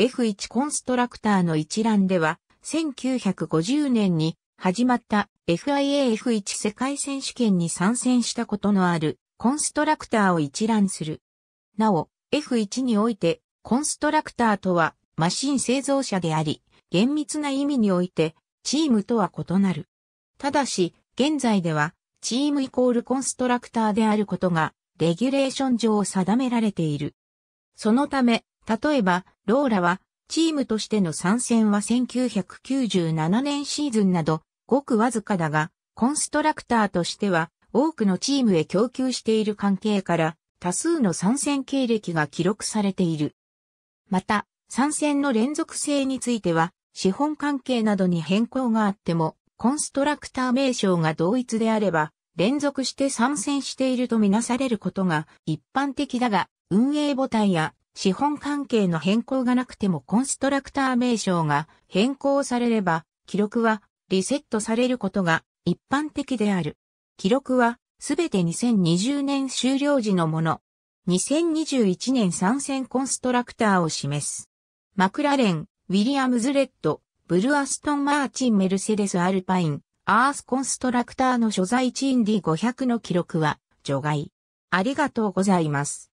F1 コンストラクターの一覧では、1950年に始まった FIAF1 世界選手権に参戦したことのあるコンストラクターを一覧する。なお、F1 において、コンストラクターとはマシン製造者であり、厳密な意味において、チームとは異なる。ただし、現在では、チームイコールコンストラクターであることが、レギュレーション上定められている。そのため、例えば、ローラは、チームとしての参戦は1997年シーズンなど、ごくわずかだが、コンストラクターとしては、多くのチームへ供給している関係から、多数の参戦経歴が記録されている。また、参戦の連続性については、資本関係などに変更があっても、コンストラクター名称が同一であれば、連続して参戦しているとみなされることが一般的だが、運営母体や資本関係の変更がなくてもコンストラクター名称が変更されれば、記録はリセットされることが一般的である。記録はすべて2020年終了時のもの。2021年参戦コンストラクターを示す。マクラレン、ウィリアムズ・レッド、ブルアストン・マーチン・メルセデス・アルパイン、アースコンストラクターの所在チイン d 500の記録は除外。ありがとうございます。